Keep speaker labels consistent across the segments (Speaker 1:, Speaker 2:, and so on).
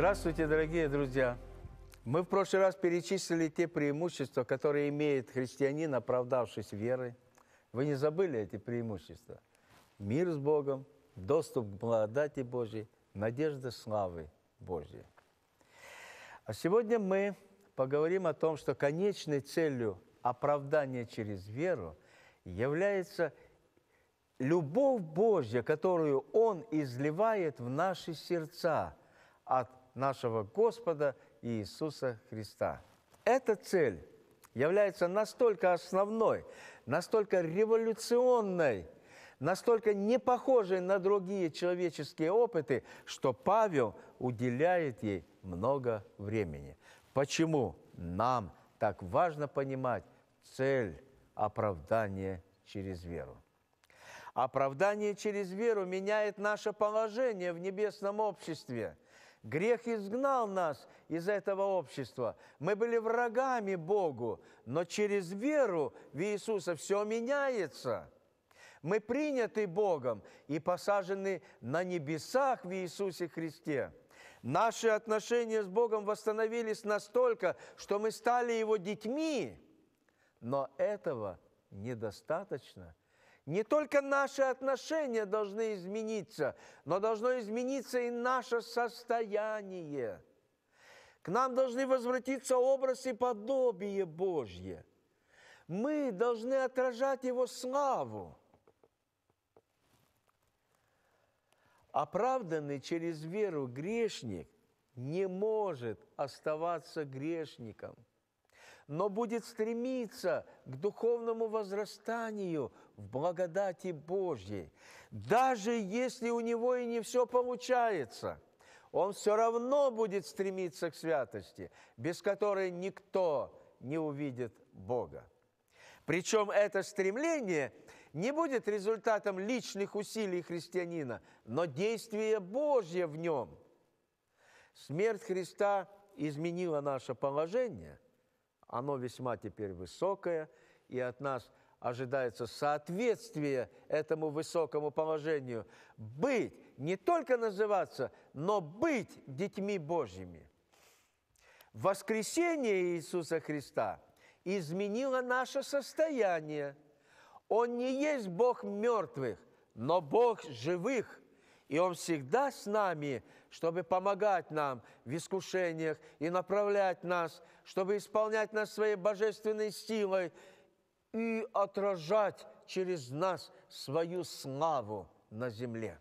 Speaker 1: Здравствуйте, дорогие друзья! Мы в прошлый раз перечислили те преимущества, которые имеет христианин, оправдавшись верой. Вы не забыли эти преимущества? Мир с Богом, доступ к благодати Божьей, надежда славы Божьей. А сегодня мы поговорим о том, что конечной целью оправдания через веру является любовь Божья, которую Он изливает в наши сердца от нашего Господа Иисуса Христа. Эта цель является настолько основной, настолько революционной, настолько не похожей на другие человеческие опыты, что Павел уделяет ей много времени. Почему нам так важно понимать цель оправдания через веру? Оправдание через веру меняет наше положение в небесном обществе – Грех изгнал нас из этого общества. Мы были врагами Богу, но через веру в Иисуса все меняется. Мы приняты Богом и посажены на небесах в Иисусе Христе. Наши отношения с Богом восстановились настолько, что мы стали Его детьми, но этого недостаточно – не только наши отношения должны измениться, но должно измениться и наше состояние. К нам должны возвратиться образ и подобие Божье. Мы должны отражать Его славу. Оправданный через веру грешник не может оставаться грешником – но будет стремиться к духовному возрастанию в благодати Божьей. Даже если у него и не все получается, он все равно будет стремиться к святости, без которой никто не увидит Бога. Причем это стремление не будет результатом личных усилий христианина, но действия Божье в нем. Смерть Христа изменила наше положение – оно весьма теперь высокое, и от нас ожидается соответствие этому высокому положению. Быть, не только называться, но быть детьми Божьими. Воскресение Иисуса Христа изменило наше состояние. Он не есть Бог мертвых, но Бог живых – и Он всегда с нами, чтобы помогать нам в искушениях и направлять нас, чтобы исполнять нас своей божественной силой и отражать через нас свою славу на земле.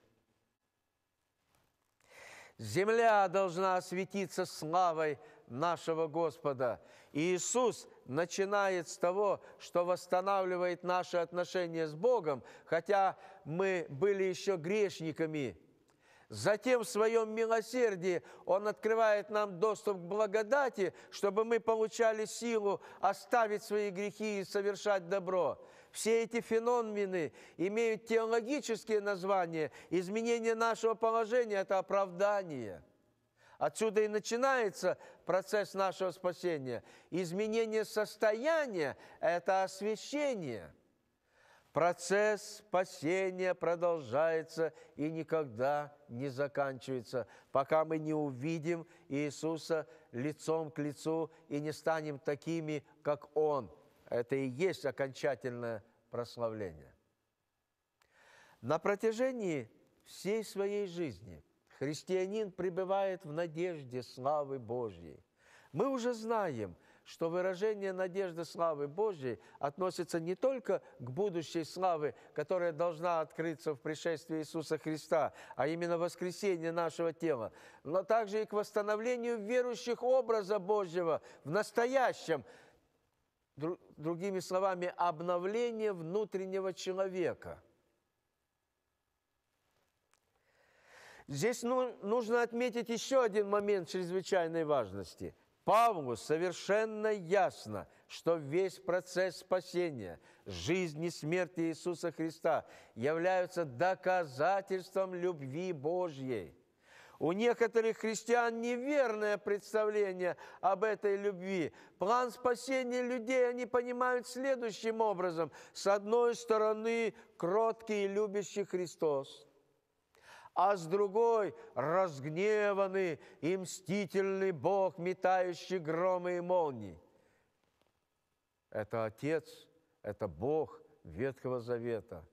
Speaker 1: Земля должна осветиться славой нашего Господа. И Иисус начинает с того, что восстанавливает наши отношения с Богом, хотя мы были еще грешниками. Затем в своем милосердии Он открывает нам доступ к благодати, чтобы мы получали силу оставить свои грехи и совершать добро. Все эти феномены имеют теологические названия. Изменение нашего положения – это оправдание – Отсюда и начинается процесс нашего спасения. Изменение состояния – это освящение. Процесс спасения продолжается и никогда не заканчивается, пока мы не увидим Иисуса лицом к лицу и не станем такими, как Он. Это и есть окончательное прославление. На протяжении всей своей жизни – христианин пребывает в надежде славы Божьей. Мы уже знаем, что выражение надежды славы Божьей относится не только к будущей славе, которая должна открыться в пришествии Иисуса Христа, а именно воскресение нашего тела, но также и к восстановлению верующих образа Божьего в настоящем, другими словами, обновление внутреннего человека – Здесь ну, нужно отметить еще один момент чрезвычайной важности. Павлу совершенно ясно, что весь процесс спасения, жизнь и смерть Иисуса Христа являются доказательством любви Божьей. У некоторых христиан неверное представление об этой любви. План спасения людей они понимают следующим образом. С одной стороны, кроткий и любящий Христос – а с другой – разгневанный и мстительный Бог, метающий громы и молнии. Это Отец, это Бог Ветхого Завета,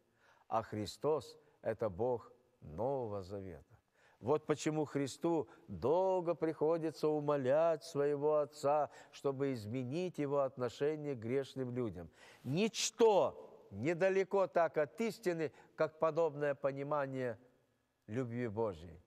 Speaker 1: а Христос – это Бог Нового Завета. Вот почему Христу долго приходится умолять своего Отца, чтобы изменить его отношение к грешным людям. Ничто недалеко так от истины, как подобное понимание любви Божией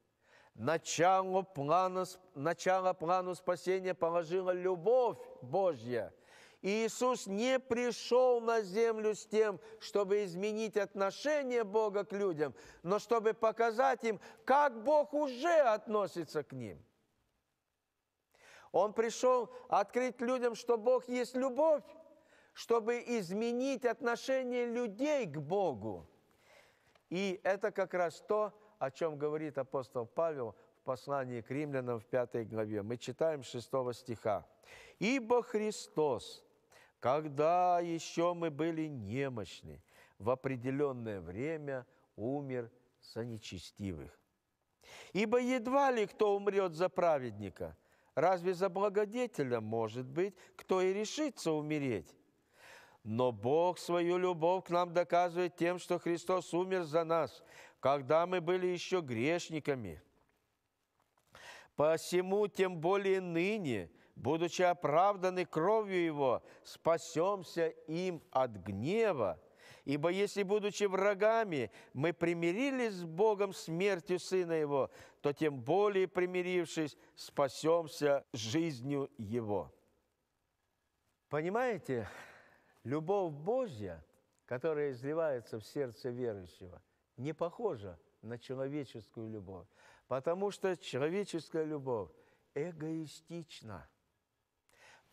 Speaker 1: Начало плана, начало плану спасения положила любовь Божья. И Иисус не пришел на землю с тем, чтобы изменить отношение Бога к людям, но чтобы показать им, как Бог уже относится к ним. Он пришел открыть людям, что Бог есть любовь, чтобы изменить отношение людей к Богу. И это как раз то, о чем говорит апостол Павел в послании к римлянам в 5 главе. Мы читаем 6 стиха. «Ибо Христос, когда еще мы были немощны, в определенное время умер за нечестивых. Ибо едва ли кто умрет за праведника, разве за благодетеля, может быть, кто и решится умереть? Но Бог свою любовь к нам доказывает тем, что Христос умер за нас, когда мы были еще грешниками. Посему тем более ныне, будучи оправданы кровью Его, спасемся им от гнева. Ибо если, будучи врагами, мы примирились с Богом смертью Сына Его, то тем более примирившись, спасемся жизнью Его». Понимаете, Любовь Божья, которая изливается в сердце верующего, не похожа на человеческую любовь, потому что человеческая любовь эгоистична.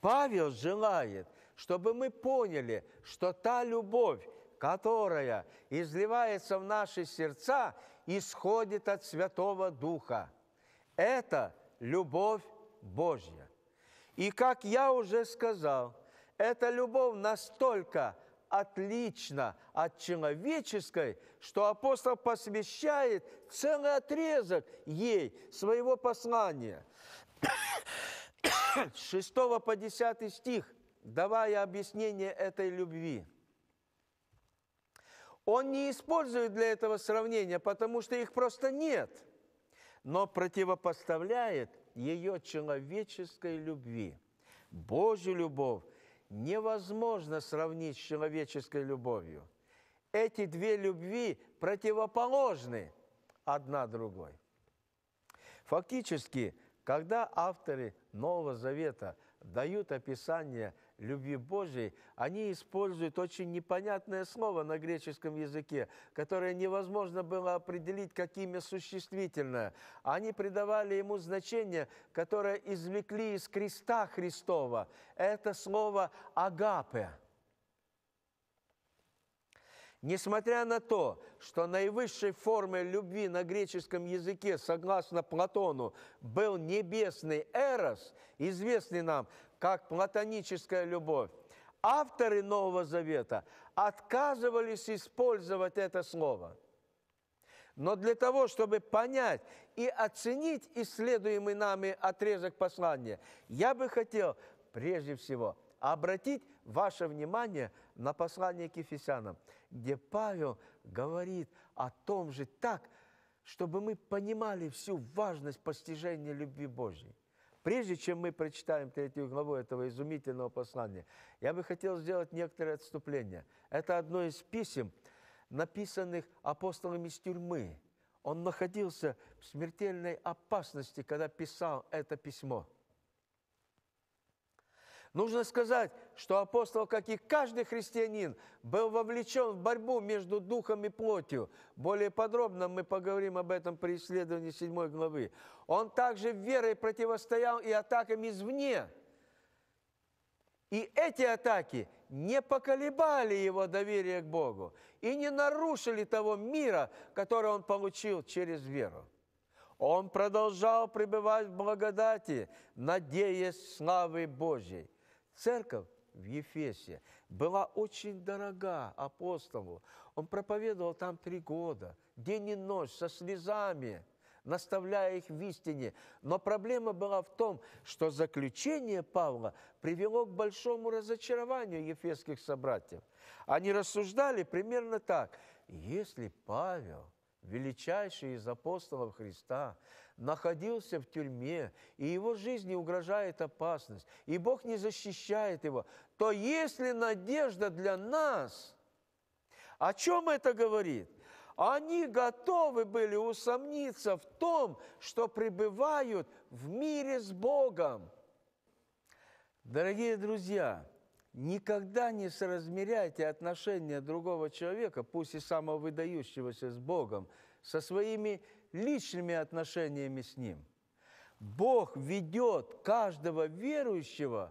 Speaker 1: Павел желает, чтобы мы поняли, что та любовь, которая изливается в наши сердца, исходит от Святого Духа. Это любовь Божья. И как я уже сказал – эта любовь настолько отлична от человеческой, что апостол посвящает целый отрезок ей своего послания. С 6 по 10 стих, давая объяснение этой любви. Он не использует для этого сравнения, потому что их просто нет, но противопоставляет ее человеческой любви. Божью любовь невозможно сравнить с человеческой любовью. Эти две любви противоположны одна другой. Фактически, когда авторы Нового Завета дают описание – любви Божией они используют очень непонятное слово на греческом языке, которое невозможно было определить какими существительное. Они придавали ему значение, которое извлекли из креста Христова. Это слово «агапе». Несмотря на то, что наивысшей формой любви на греческом языке, согласно Платону, был небесный эрос, известный нам как платоническая любовь, авторы Нового Завета отказывались использовать это слово. Но для того, чтобы понять и оценить исследуемый нами отрезок послания, я бы хотел прежде всего – обратить ваше внимание на послание к Ефесянам, где Павел говорит о том же так, чтобы мы понимали всю важность постижения любви Божьей. Прежде чем мы прочитаем третью главу этого изумительного послания, я бы хотел сделать некоторые отступления. Это одно из писем, написанных апостолом из тюрьмы. Он находился в смертельной опасности, когда писал это письмо – Нужно сказать, что апостол, как и каждый христианин, был вовлечен в борьбу между духом и плотью. Более подробно мы поговорим об этом при исследовании 7 главы. Он также верой противостоял и атакам извне. И эти атаки не поколебали его доверие к Богу и не нарушили того мира, который он получил через веру. Он продолжал пребывать в благодати, надеясь славы Божьей. Церковь в Ефесе была очень дорога апостолу. Он проповедовал там три года, день и ночь, со слезами, наставляя их в истине. Но проблема была в том, что заключение Павла привело к большому разочарованию ефесских собратьев. Они рассуждали примерно так. Если Павел – величайший из апостолов Христа, находился в тюрьме, и его жизни угрожает опасность, и Бог не защищает его, то есть ли надежда для нас? О чем это говорит? Они готовы были усомниться в том, что пребывают в мире с Богом. Дорогие друзья, Никогда не соразмеряйте отношения другого человека, пусть и самого выдающегося с Богом, со своими личными отношениями с Ним. Бог ведет каждого верующего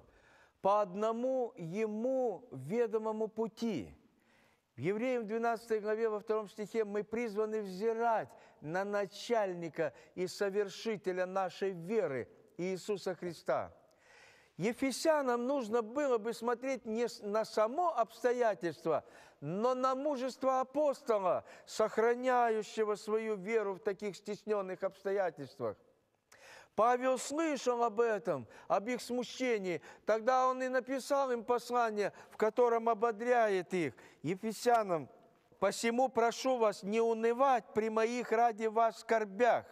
Speaker 1: по одному Ему ведомому пути. В Евреям 12 главе во втором стихе мы призваны взирать на начальника и совершителя нашей веры Иисуса Христа – Ефесянам нужно было бы смотреть не на само обстоятельство, но на мужество апостола, сохраняющего свою веру в таких стесненных обстоятельствах. Павел слышал об этом, об их смущении. Тогда он и написал им послание, в котором ободряет их. Ефесянам, «Посему прошу вас не унывать при моих ради вас скорбях,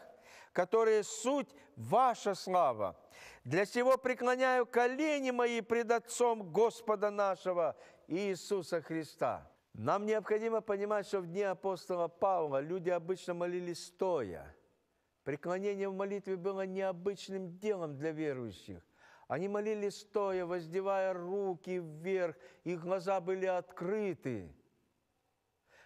Speaker 1: которые суть ваша слава» для чего преклоняю колени мои пред Отцом Господа нашего Иисуса Христа». Нам необходимо понимать, что в дни апостола Павла люди обычно молились стоя. Преклонение в молитве было необычным делом для верующих. Они молились стоя, воздевая руки вверх, их глаза были открыты.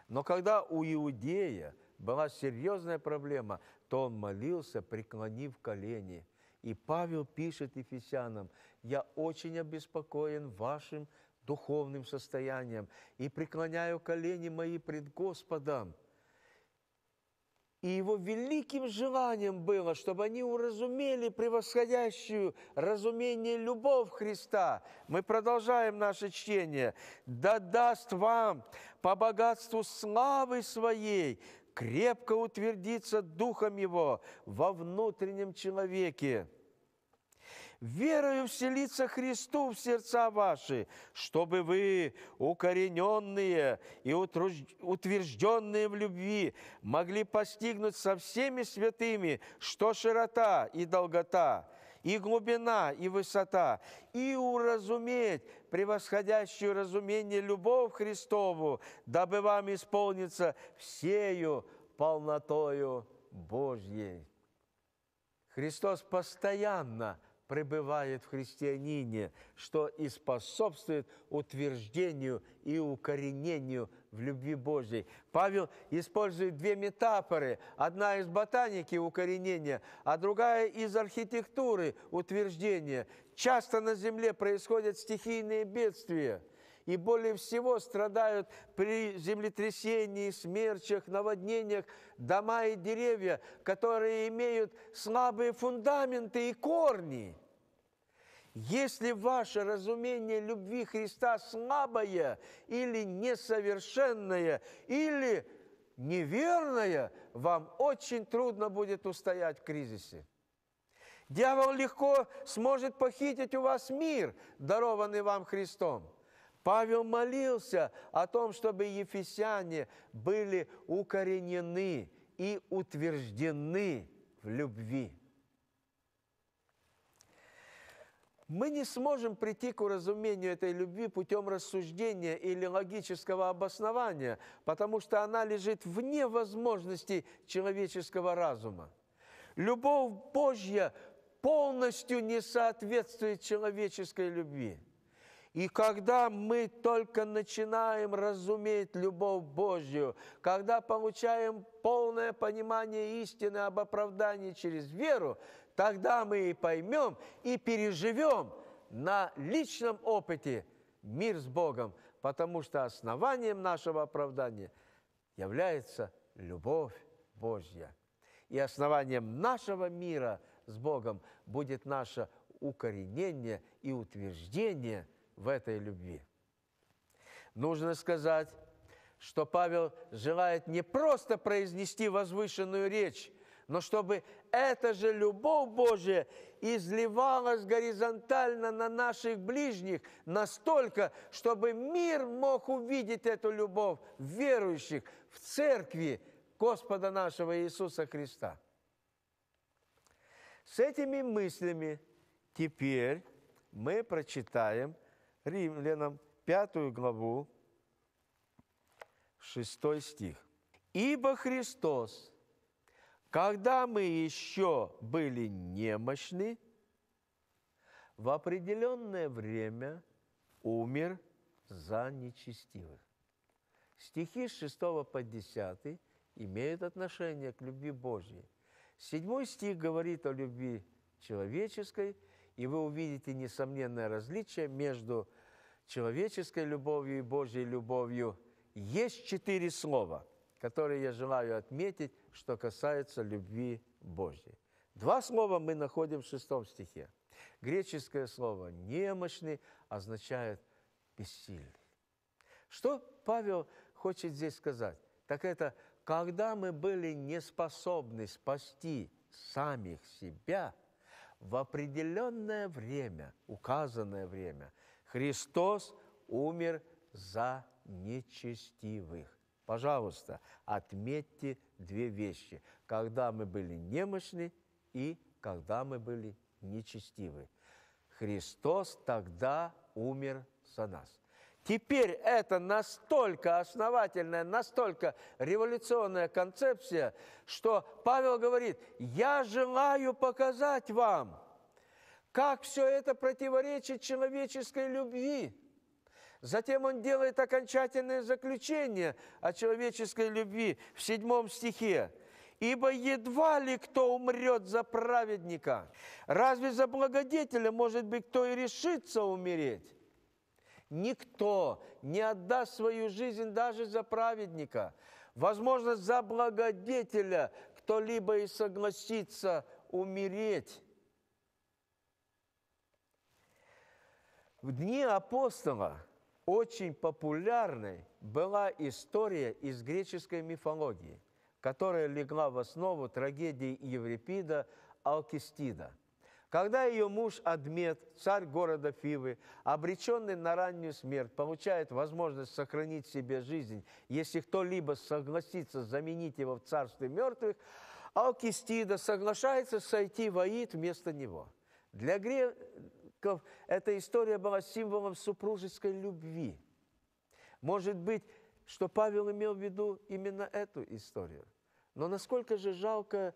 Speaker 1: Но когда у Иудея была серьезная проблема, то он молился, преклонив колени – и Павел пишет Ефесянам, «Я очень обеспокоен вашим духовным состоянием и преклоняю колени мои пред Господом». И его великим желанием было, чтобы они уразумели превосходящую разумение любовь Христа. Мы продолжаем наше чтение. «Да даст вам по богатству славы своей крепко утвердиться духом его во внутреннем человеке» верою вселиться Христу в сердца ваши, чтобы вы, укорененные и утвержденные в любви, могли постигнуть со всеми святыми, что широта и долгота, и глубина, и высота, и уразуметь превосходящую разумение любовь Христову, дабы вам исполнится всею полнотою Божьей. Христос постоянно – пребывает в христианине, что и способствует утверждению и укоренению в любви Божьей. Павел использует две метафоры. Одна из ботаники – укоренения, а другая из архитектуры – утверждения. Часто на земле происходят стихийные бедствия – и более всего страдают при землетрясении, смерчах, наводнениях дома и деревья, которые имеют слабые фундаменты и корни. Если ваше разумение любви Христа слабое или несовершенное, или неверное, вам очень трудно будет устоять в кризисе. Дьявол легко сможет похитить у вас мир, дарованный вам Христом. Павел молился о том, чтобы ефесяне были укоренены и утверждены в любви. Мы не сможем прийти к уразумению этой любви путем рассуждения или логического обоснования, потому что она лежит вне возможностей человеческого разума. Любовь Божья полностью не соответствует человеческой любви – и когда мы только начинаем разуметь любовь Божью, когда получаем полное понимание истины об оправдании через веру, тогда мы и поймем и переживем на личном опыте мир с Богом, потому что основанием нашего оправдания является любовь Божья. И основанием нашего мира с Богом будет наше укоренение и утверждение – в этой любви. Нужно сказать, что Павел желает не просто произнести возвышенную речь, но чтобы эта же любовь Божия изливалась горизонтально на наших ближних настолько, чтобы мир мог увидеть эту любовь верующих в церкви Господа нашего Иисуса Христа. С этими мыслями теперь мы прочитаем – Римлянам 5 главу, 6 стих. «Ибо Христос, когда мы еще были немощны, в определенное время умер за нечестивых». Стихи с 6 по 10 имеют отношение к любви Божьей. Седьмой стих говорит о любви человеческой, и вы увидите несомненное различие между человеческой любовью и Божьей любовью, есть четыре слова, которые я желаю отметить, что касается любви Божьей. Два слова мы находим в шестом стихе. Греческое слово «немощный» означает «бессильный». Что Павел хочет здесь сказать? Так это, когда мы были неспособны спасти самих себя, в определенное время, указанное время – Христос умер за нечестивых. Пожалуйста, отметьте две вещи. Когда мы были немощны и когда мы были нечестивы. Христос тогда умер за нас. Теперь это настолько основательная, настолько революционная концепция, что Павел говорит, я желаю показать вам – как все это противоречит человеческой любви? Затем он делает окончательное заключение о человеческой любви в седьмом стихе. «Ибо едва ли кто умрет за праведника, разве за благодетеля, может быть, кто и решится умереть?» Никто не отдаст свою жизнь даже за праведника. Возможно, за благодетеля кто-либо и согласится умереть. В дни апостола очень популярной была история из греческой мифологии, которая легла в основу трагедии Еврипида Алкистида. Когда ее муж Адмет, царь города Фивы, обреченный на раннюю смерть, получает возможность сохранить себе жизнь, если кто-либо согласится заменить его в царстве мертвых, Алкистида соглашается сойти в Аид вместо него. Для, гре предков эта история была символом супружеской любви. Может быть, что Павел имел в виду именно эту историю. Но насколько же жалко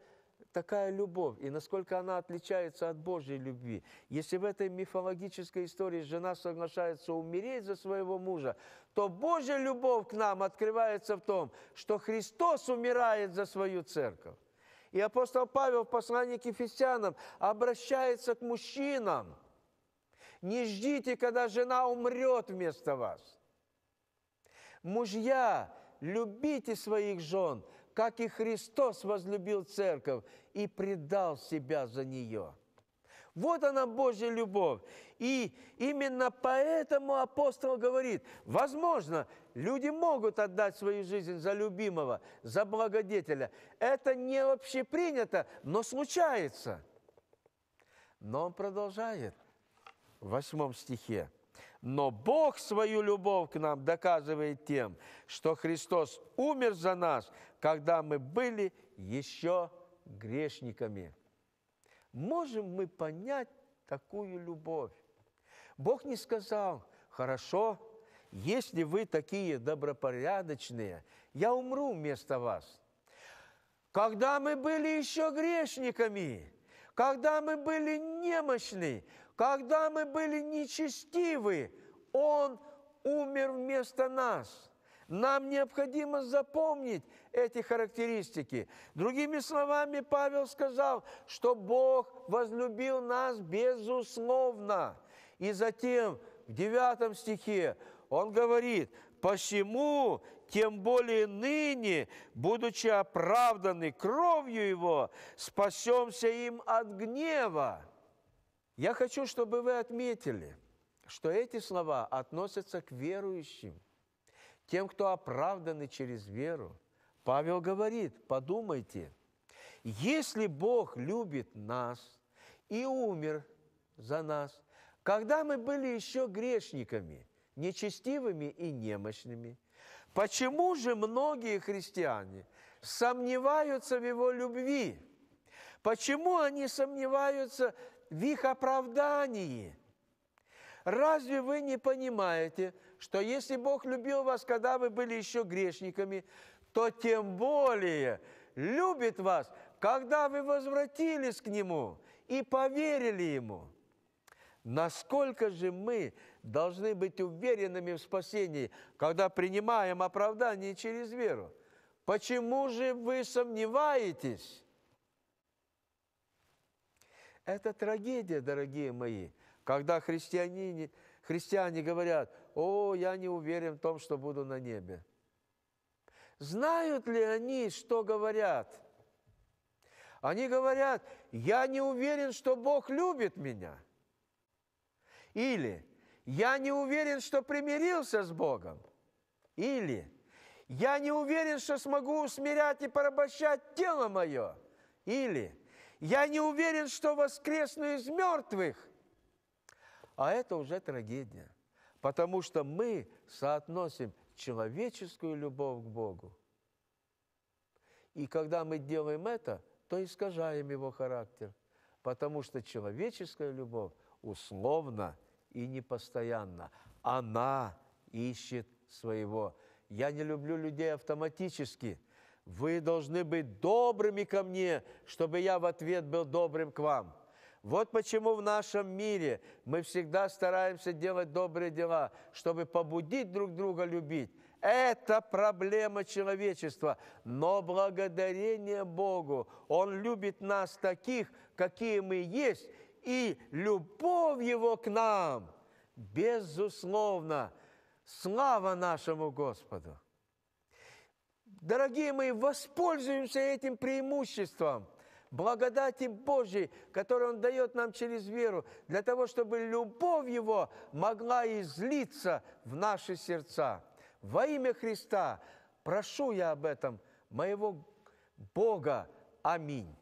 Speaker 1: такая любовь, и насколько она отличается от Божьей любви. Если в этой мифологической истории жена соглашается умереть за своего мужа, то Божья любовь к нам открывается в том, что Христос умирает за свою церковь. И апостол Павел в послании к Ефесянам обращается к мужчинам, не ждите, когда жена умрет вместо вас. Мужья, любите своих жен, как и Христос возлюбил церковь и предал себя за нее. Вот она Божья любовь. И именно поэтому апостол говорит, возможно, люди могут отдать свою жизнь за любимого, за благодетеля. Это не общепринято, но случается. Но он продолжает в 8 стихе. Но Бог свою любовь к нам доказывает тем, что Христос умер за нас, когда мы были еще грешниками. Можем мы понять такую любовь? Бог не сказал, хорошо, если вы такие добропорядочные, я умру вместо вас. Когда мы были еще грешниками, когда мы были немощны, когда мы были нечестивы, Он умер вместо нас. Нам необходимо запомнить эти характеристики. Другими словами, Павел сказал, что Бог возлюбил нас безусловно. И затем в 9 стихе он говорит, «Посему, тем более ныне, будучи оправданы кровью Его, спасемся им от гнева». Я хочу, чтобы вы отметили, что эти слова относятся к верующим, тем, кто оправданы через веру. Павел говорит, подумайте, если Бог любит нас и умер за нас, когда мы были еще грешниками, нечестивыми и немощными, почему же многие христиане сомневаются в его любви? Почему они сомневаются в их оправдании. Разве вы не понимаете, что если Бог любил вас, когда вы были еще грешниками, то тем более любит вас, когда вы возвратились к Нему и поверили Ему? Насколько же мы должны быть уверенными в спасении, когда принимаем оправдание через веру? Почему же вы сомневаетесь? Это трагедия, дорогие мои, когда христиане, христиане говорят, о, я не уверен в том, что буду на небе. Знают ли они, что говорят? Они говорят, я не уверен, что Бог любит меня. Или я не уверен, что примирился с Богом. Или я не уверен, что смогу усмирять и порабощать тело мое. Или – я не уверен, что воскресну из мертвых. А это уже трагедия, потому что мы соотносим человеческую любовь к Богу. И когда мы делаем это, то искажаем его характер, потому что человеческая любовь условно и непостоянно. Она ищет своего. Я не люблю людей автоматически – вы должны быть добрыми ко мне, чтобы я в ответ был добрым к вам. Вот почему в нашем мире мы всегда стараемся делать добрые дела, чтобы побудить друг друга любить. Это проблема человечества. Но благодарение Богу, Он любит нас таких, какие мы есть, и любовь Его к нам, безусловно, слава нашему Господу. Дорогие мои, воспользуемся этим преимуществом благодати Божьей, которую Он дает нам через веру, для того, чтобы любовь Его могла излиться в наши сердца. Во имя Христа прошу я об этом моего Бога. Аминь.